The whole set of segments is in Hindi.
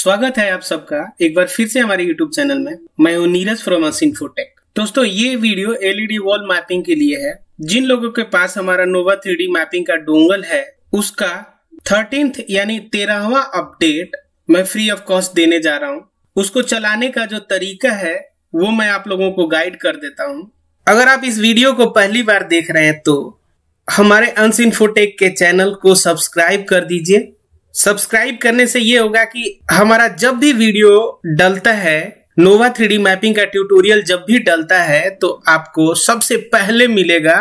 स्वागत है आप सबका एक बार फिर से हमारे YouTube चैनल में मैं हूँ नीरज फ्रॉम इन्फोटेक दोस्तों ये वीडियो एलईडी वॉल मैपिंग के लिए है जिन लोगों के पास हमारा नोवा थ्री मैपिंग का डोंगल है उसका थर्टींथ यानी तेरहवा अपडेट मैं फ्री ऑफ कॉस्ट देने जा रहा हूँ उसको चलाने का जो तरीका है वो मैं आप लोगों को गाइड कर देता हूँ अगर आप इस वीडियो को पहली बार देख रहे हैं तो हमारे अंस इन्फोटेक के चैनल को सब्सक्राइब कर दीजिए सब्सक्राइब करने से ये होगा कि हमारा जब भी वीडियो डलता है नोवा थ्री मैपिंग का ट्यूटोरियल जब भी डलता है तो आपको सबसे पहले मिलेगा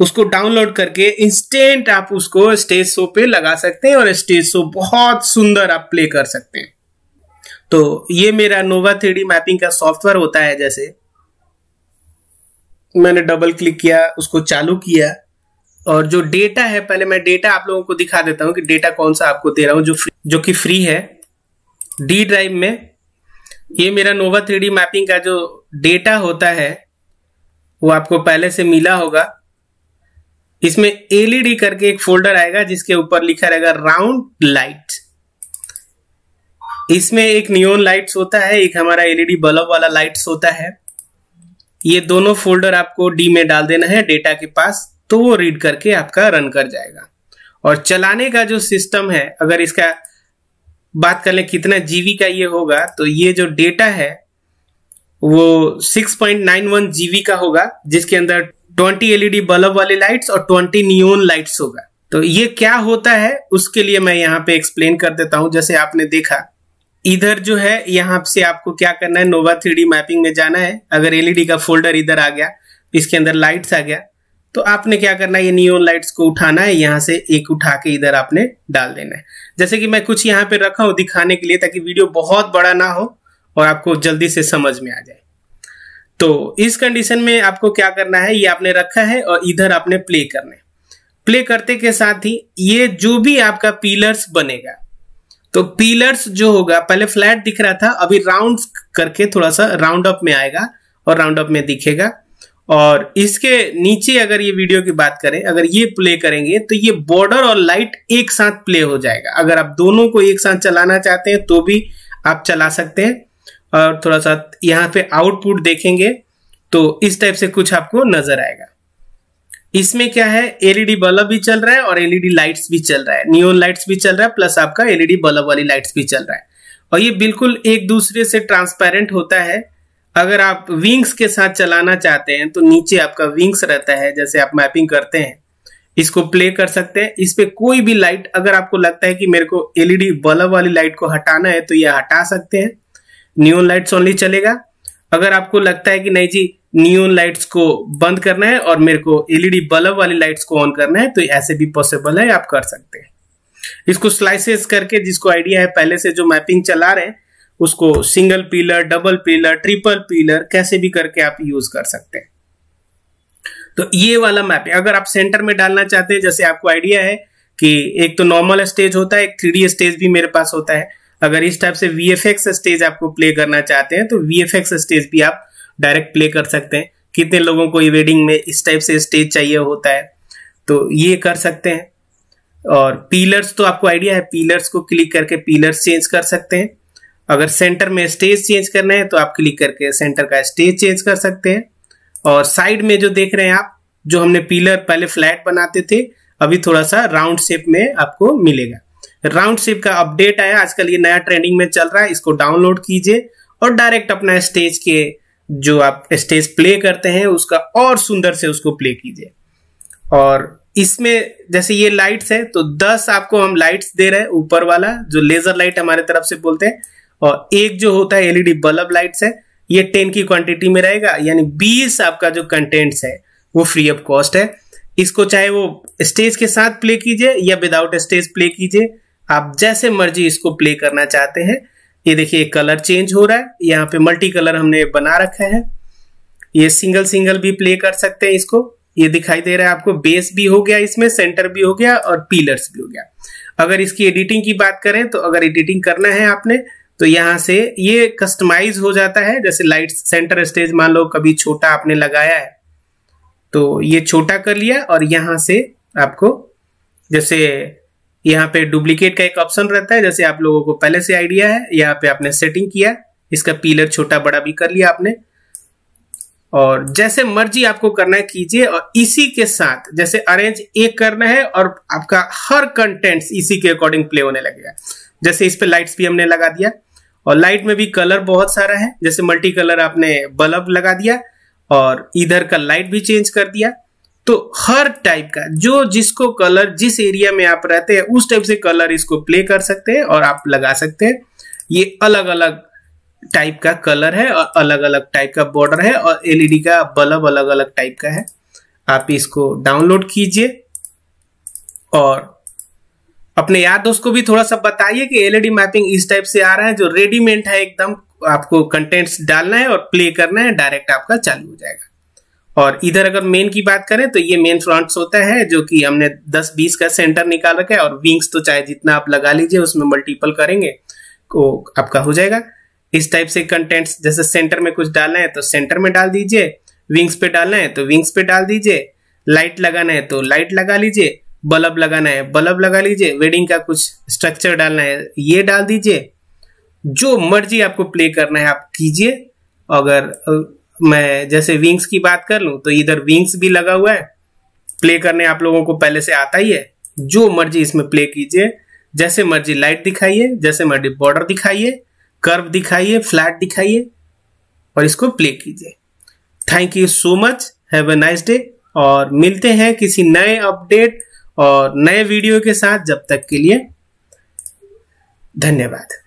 उसको डाउनलोड करके इंस्टेंट आप उसको स्टेज शो पे लगा सकते हैं और स्टेज शो बहुत सुंदर आप प्ले कर सकते हैं तो ये मेरा नोवा थ्री मैपिंग का सॉफ्टवेयर होता है जैसे मैंने डबल क्लिक किया उसको चालू किया और जो डेटा है पहले मैं डेटा आप लोगों को दिखा देता हूं कि डेटा कौन सा आपको दे रहा हूं जो जो कि फ्री है डी ड्राइव में ये मेरा नोवा थ्री मैपिंग का जो डेटा होता है वो आपको पहले से मिला होगा इसमें एलईडी e करके एक फोल्डर आएगा जिसके ऊपर लिखा रहेगा राउंड लाइट इसमें एक नियोन लाइट्स होता है एक हमारा एलईडी बल्ब e वाला लाइट्स होता है ये दोनों फोल्डर आपको डी में डाल देना है डेटा के पास तो वो रीड करके आपका रन कर जाएगा और चलाने का जो सिस्टम है अगर इसका बात कर लें कितना जीबी का ये होगा तो ये जो डेटा है वो 6.91 जीबी का होगा जिसके अंदर 20 एलईडी बल्ब वाले लाइट्स और 20 नियोन लाइट्स होगा तो ये क्या होता है उसके लिए मैं यहाँ पे एक्सप्लेन कर देता हूं जैसे आपने देखा इधर जो है यहाँ से आपको क्या करना है नोवा थ्री मैपिंग में जाना है अगर एलईडी e का फोल्डर इधर आ गया इसके अंदर लाइट्स आ गया तो आपने क्या करना है ये नियोन लाइट्स को उठाना है यहाँ से एक उठा के इधर आपने डाल देना है जैसे कि मैं कुछ यहाँ पे रखा हूँ दिखाने के लिए ताकि वीडियो बहुत बड़ा ना हो और आपको जल्दी से समझ में आ जाए तो इस कंडीशन में आपको क्या करना है ये आपने रखा है और इधर आपने प्ले करना है प्ले करते के साथ ही ये जो भी आपका पिलर्स बनेगा तो पिलर्स जो होगा पहले फ्लैट दिख रहा था अभी राउंड करके थोड़ा सा राउंड अप में आएगा और राउंड अप में दिखेगा और इसके नीचे अगर ये वीडियो की बात करें अगर ये प्ले करेंगे तो ये बॉर्डर और लाइट एक साथ प्ले हो जाएगा अगर आप दोनों को एक साथ चलाना चाहते हैं तो भी आप चला सकते हैं और थोड़ा सा यहाँ पे आउटपुट देखेंगे तो इस टाइप से कुछ आपको नजर आएगा इसमें क्या है एलईडी बल्ब भी चल रहा है और एलईडी लाइट्स भी चल रहा है न्यून लाइट्स भी चल रहा है प्लस आपका एलईडी बल्ब वाली लाइट्स भी चल रहा है और ये बिल्कुल एक दूसरे से ट्रांसपेरेंट होता है अगर आप विंग्स के साथ चलाना चाहते हैं तो नीचे आपका विंग्स रहता है जैसे आप मैपिंग करते हैं इसको प्ले कर सकते हैं इस पर कोई भी लाइट अगर आपको लगता है कि मेरे को एलईडी बल्ब वाली लाइट को हटाना है तो यह हटा सकते हैं न्यून लाइट्स ओनली चलेगा अगर आपको लगता है कि नहीं जी न्यून लाइट्स को बंद करना है और मेरे को एलईडी बल्ब वाली लाइट्स को ऑन करना है तो ऐसे भी पॉसिबल है आप कर सकते हैं इसको स्लाइसेस करके जिसको आइडिया है पहले से जो मैपिंग चला रहे हैं उसको single pillar double pillar triple pillar कैसे भी करके आप यूज कर सकते हैं तो ये वाला मैप है अगर आप सेंटर में डालना चाहते हैं जैसे आपको आइडिया है कि एक तो नॉर्मल स्टेज होता है एक थ्री स्टेज भी मेरे पास होता है अगर इस टाइप से वी स्टेज आपको प्ले करना चाहते हैं तो वी स्टेज भी आप डायरेक्ट प्ले कर सकते हैं कितने लोगों को वेडिंग में इस टाइप से स्टेज चाहिए होता है तो ये कर सकते हैं और पीलर्स तो आपको आइडिया है पीलर्स को क्लिक करके पीलर्स चेंज कर सकते हैं अगर सेंटर में स्टेज चेंज करना है तो आप क्लिक करके सेंटर का स्टेज चेंज कर सकते हैं और साइड में जो देख रहे हैं आप जो हमने पिलर पहले फ्लैट बनाते थे अभी थोड़ा सा राउंड शेप में आपको मिलेगा राउंड शेप का अपडेट आया आजकल ये नया ट्रेंडिंग में चल रहा है इसको डाउनलोड कीजिए और डायरेक्ट अपना स्टेज के जो आप स्टेज प्ले करते हैं उसका और सुंदर से उसको प्ले कीजिए और इसमें जैसे ये लाइट्स है तो 10 आपको हम लाइट्स दे रहे हैं ऊपर वाला जो लेजर लाइट हमारे तरफ से बोलते हैं और एक जो होता है एलईडी बल्ब लाइट्स है ये टेन की क्वांटिटी में रहेगा यानी बीस आपका जो कंटेंट्स है वो फ्री ऑफ कॉस्ट है इसको चाहे वो स्टेज के साथ प्ले कीजिए या विदाउट स्टेज प्ले कीजिए आप जैसे मर्जी इसको प्ले करना चाहते हैं ये देखिए कलर चेंज हो रहा है यहाँ पे मल्टी कलर हमने बना रखा है ये सिंगल सिंगल भी प्ले कर सकते हैं इसको ये दिखाई दे रहा है आपको बेस भी हो गया इसमें सेंटर भी हो गया और पीलर्स भी हो गया अगर इसकी एडिटिंग की बात करें तो अगर एडिटिंग करना है आपने तो यहाँ से ये कस्टमाइज हो जाता है जैसे लाइट सेंटर स्टेज मान लो कभी छोटा आपने लगाया है तो ये छोटा कर लिया और यहाँ से आपको जैसे यहाँ पे डुप्लीकेट का एक ऑप्शन रहता है जैसे आप लोगों को पहले से आइडिया है यहाँ पे आपने सेटिंग किया इसका पीलर छोटा बड़ा भी कर लिया आपने और जैसे मर्जी आपको करना है कीजिए और इसी के साथ जैसे अरेंज एक करना है और आपका हर कंटेंट्स इसी के अकॉर्डिंग प्ले होने लगेगा जैसे इस पे लाइट्स भी हमने लगा दिया और लाइट में भी कलर बहुत सारा है जैसे मल्टी कलर आपने बल्ब लगा दिया और इधर का लाइट भी चेंज कर दिया तो हर टाइप का जो जिसको कलर जिस एरिया में आप रहते हैं उस टाइप से कलर इसको प्ले कर सकते हैं और आप लगा सकते हैं ये अलग अलग टाइप का कलर है और अलग अलग टाइप का बॉर्डर है और एलईडी का बल्ब अलग अलग टाइप का है आप इसको डाउनलोड कीजिए और अपने यार दोस्त को भी थोड़ा सा बताइए कि एलईडी मैपिंग e इस टाइप से आ रहा है जो रेडीमेड है एकदम आपको कंटेंट्स डालना है और प्ले करना है डायरेक्ट आपका चालू हो जाएगा और इधर अगर मेन की बात करें तो ये मेन फ्रंट्स होता है जो कि हमने 10-20 का सेंटर निकाल रखा है और विंग्स तो चाहे जितना आप लगा लीजिए उसमें मल्टीपल करेंगे तो आपका हो जाएगा इस टाइप से कंटेंट्स जैसे सेंटर में कुछ डालना है तो सेंटर में डाल दीजिए विंग्स पे डालना है तो विंग्स पे डाल दीजिए लाइट लगाना है तो लाइट लगा लीजिए बल्ब लगाना है बल्ब लगा लीजिए वेडिंग का कुछ स्ट्रक्चर डालना है ये डाल दीजिए जो मर्जी आपको प्ले करना है आप कीजिए अगर मैं जैसे विंग्स की बात कर लूँ तो इधर विंग्स भी लगा हुआ है प्ले करने आप लोगों को पहले से आता ही है जो मर्जी इसमें प्ले कीजिए जैसे मर्जी लाइट दिखाइए जैसे मर्जी बॉर्डर दिखाइए कर्व दिखाइए फ्लैट दिखाइए और इसको प्ले कीजिए thank you so much have a nice day और मिलते हैं किसी नए अपडेट और नए वीडियो के साथ जब तक के लिए धन्यवाद